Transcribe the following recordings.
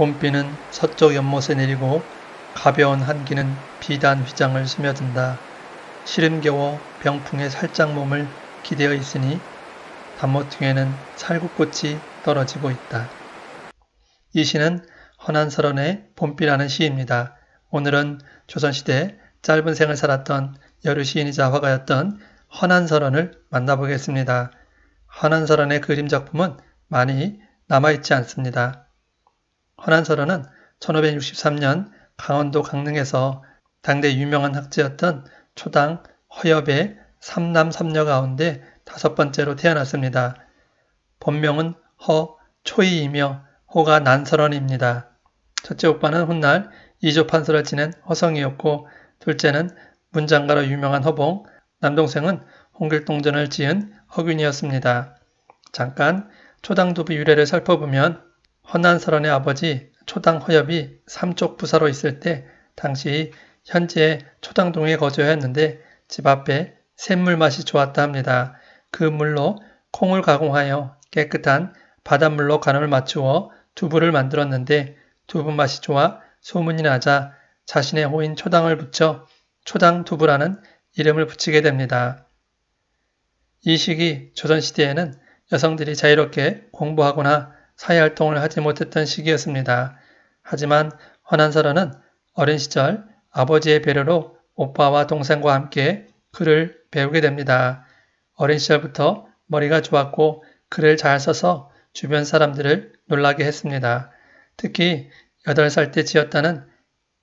봄비는 서쪽 연못에 내리고 가벼운 한기는 비단 휘장을 스며든다. 시름겨워 병풍에 살짝 몸을 기대어 있으니 단모퉁에는 살구꽃이 떨어지고 있다. 이 시는 헌한설원의 봄비라는 시입니다. 오늘은 조선시대 짧은 생을 살았던 여류 시인이자 화가였던 헌한설원을 만나보겠습니다. 헌한설원의 그림 작품은 많이 남아있지 않습니다. 헌안서로는 1563년 강원도 강릉에서 당대 유명한 학자였던 초당 허엽의 삼남 삼녀 가운데 다섯 번째로 태어났습니다. 본명은 허초이이며 호가 난설원입니다. 첫째 오빠는 훗날 이조판서를 지낸 허성이었고 둘째는 문장가로 유명한 허봉, 남동생은 홍길동전을 지은 허균이었습니다. 잠깐 초당두부 유래를 살펴보면 허난설원의 아버지 초당허엽이 삼쪽 부사로 있을 때 당시 현재 초당동에 거주하였는데 집 앞에 샘물 맛이 좋았다 합니다. 그 물로 콩을 가공하여 깨끗한 바닷물로 간을 음 맞추어 두부를 만들었는데 두부 맛이 좋아 소문이 나자 자신의 호인 초당을 붙여 초당 두부라는 이름을 붙이게 됩니다. 이 시기 조선시대에는 여성들이 자유롭게 공부하거나 사회활동을 하지 못했던 시기였습니다. 하지만 허난설어은 어린 시절 아버지의 배려로 오빠와 동생과 함께 글을 배우게 됩니다. 어린 시절부터 머리가 좋았고 글을 잘 써서 주변 사람들을 놀라게 했습니다. 특히 8살 때 지었다는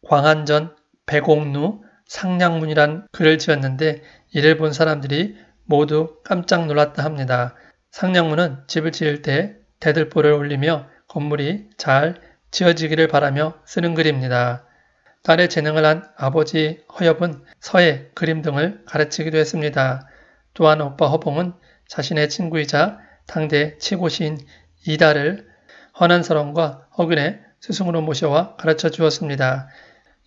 광안전 백옥루 상량문이란 글을 지었는데 이를 본 사람들이 모두 깜짝 놀랐다 합니다. 상량문은 집을 지을 때 대들보를 올리며 건물이 잘 지어지기를 바라며 쓰는 글입니다. 딸의 재능을 한 아버지 허엽은 서예, 그림 등을 가르치기도 했습니다. 또한 오빠 허봉은 자신의 친구이자 당대 최고시인 이달을 허난서론과 허균의 스승으로 모셔와 가르쳐 주었습니다.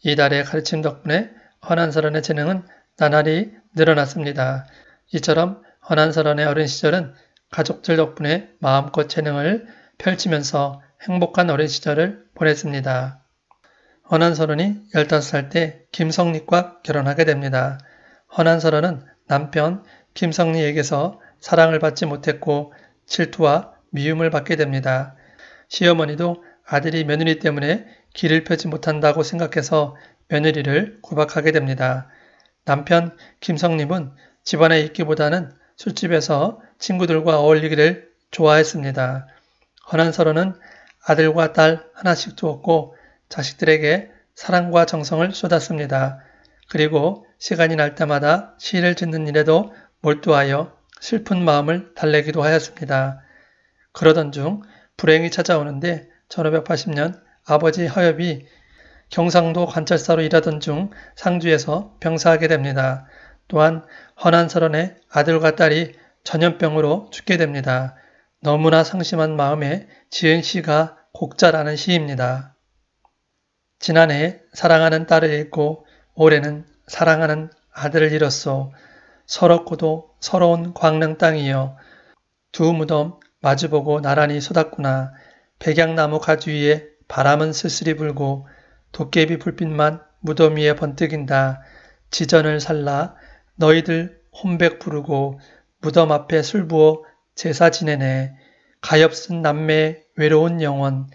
이달의 가르침 덕분에 허난서론의 재능은 나날이 늘어났습니다. 이처럼 허난서론의 어린 시절은 가족들 덕분에 마음껏 재능을 펼치면서 행복한 어린 시절을 보냈습니다. 허난설언이 15살 때 김성립과 결혼하게 됩니다. 허난설언은 남편 김성리에게서 사랑을 받지 못했고 질투와 미움을 받게 됩니다. 시어머니도 아들이 며느리 때문에 길을 펴지 못한다고 생각해서 며느리를 구박하게 됩니다. 남편 김성립은 집안에 있기보다는 술집에서 친구들과 어울리기를 좋아했습니다. 허난서로는 아들과 딸 하나씩 두었고 자식들에게 사랑과 정성을 쏟았습니다. 그리고 시간이 날 때마다 시를 짓는 일에도 몰두하여 슬픈 마음을 달래기도 하였습니다. 그러던 중 불행이 찾아오는데 1580년 아버지 허엽이 경상도 관찰사로 일하던 중 상주에서 병사하게 됩니다. 또한 허난 서론에 아들과 딸이 전염병으로 죽게 됩니다. 너무나 상심한 마음에 지은 시가 곡자라는 시입니다. 지난해 사랑하는 딸을 잃고 올해는 사랑하는 아들을 잃었소. 서럽고도 서러운 광릉 땅이여. 두 무덤 마주보고 나란히 쏟았구나. 백양나무 가지 위에 바람은 쓸쓸히 불고 도깨비 불빛만 무덤 위에 번뜩인다. 지전을 살라 너희들 혼백 부르고 무덤 앞에 술 부어 제사 지내네. 가엾은 남매의 외로운 영혼.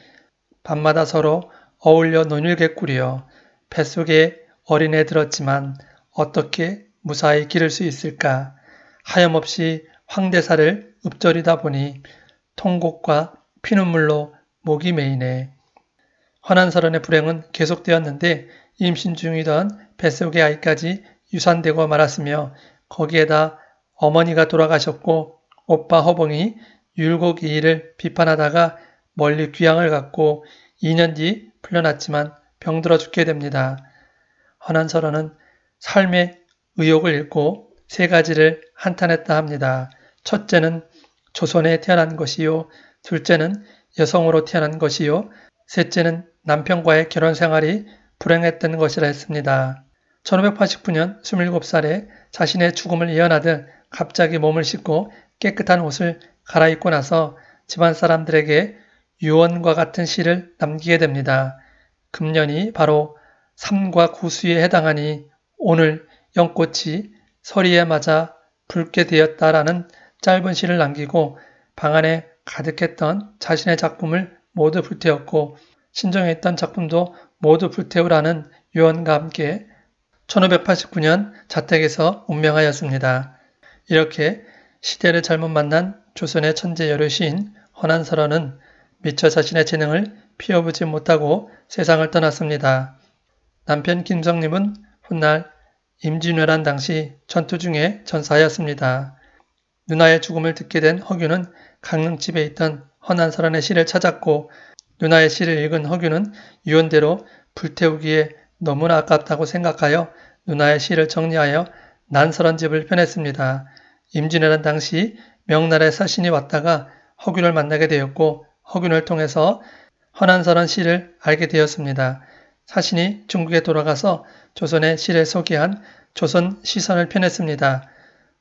밤마다 서로 어울려 논일개꿀이여. 뱃속에 어린애 들었지만 어떻게 무사히 기를 수 있을까. 하염없이 황대사를 읊조리다 보니 통곡과 피눈물로 목이 메이네. 허난설언의 불행은 계속되었는데 임신 중이던 뱃속의 아이까지 유산되고 말았으며 거기에다 어머니가 돌아가셨고 오빠 허봉이 율곡 이의를 비판하다가 멀리 귀향을 갔고 2년 뒤 풀려났지만 병들어 죽게 됩니다. 헌한설언은 삶의 의욕을 잃고 세 가지를 한탄했다 합니다. 첫째는 조선에 태어난 것이요. 둘째는 여성으로 태어난 것이요. 셋째는 남편과의 결혼 생활이 불행했던 것이라 했습니다. 1589년 27살에 자신의 죽음을 예언하듯 갑자기 몸을 씻고 깨끗한 옷을 갈아입고 나서 집안 사람들에게 유언과 같은 시를 남기게 됩니다. 금년이 바로 삼과 구수에 해당하니 오늘 연꽃이 서리에 맞아 붉게 되었다라는 짧은 시를 남기고 방 안에 가득했던 자신의 작품을 모두 불태웠고 신정했던 작품도 모두 불태우라는 유언과 함께 1589년 자택에서 운명하였습니다. 이렇게 시대를 잘못 만난 조선의 천재 여류시인 헌한설원은 미처 자신의 재능을 피워보지 못하고 세상을 떠났습니다. 남편 김성림은 훗날 임진왜란 당시 전투 중에 전사하였습니다. 누나의 죽음을 듣게 된 허균은 강릉집에 있던 헌한설원의 시를 찾았고 누나의 시를 읽은 허균은 유언대로 불태우기에 너무나 아깝다고 생각하여 누나의 시를 정리하여 난설한 집을 펴냈습니다. 임진왜란 당시 명나라의 사신이 왔다가 허균을 만나게 되었고 허균을 통해서 헌한설한 시를 알게 되었습니다. 사신이 중국에 돌아가서 조선의 시를 소개한 조선 시선을 편했습니다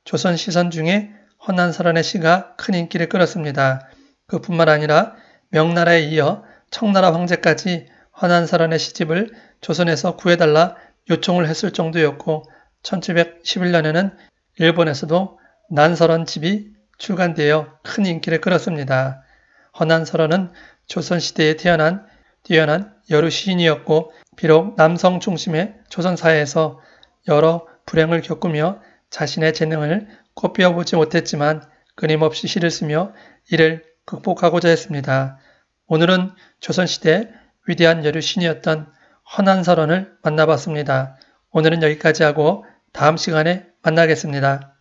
조선 시선 중에 헌난설한의 시가 큰 인기를 끌었습니다. 그뿐만 아니라 명나라에 이어 청나라 황제까지 허난사란의 시집을 조선에서 구해달라 요청을 했을 정도였고 1711년에는 일본에서도 난설원 집이 출간되어 큰 인기를 끌었습니다. 허난설원은 조선시대에 태어난 뛰어난 여류 시인이었고 비록 남성 중심의 조선사회에서 여러 불행을 겪으며 자신의 재능을 꽃피워 보지 못했지만 끊임없이 시를 쓰며 이를 극복하고자 했습니다. 오늘은 조선시대 위대한 여류 신이었던 헌한 설론을 만나봤습니다. 오늘은 여기까지 하고 다음 시간에 만나겠습니다.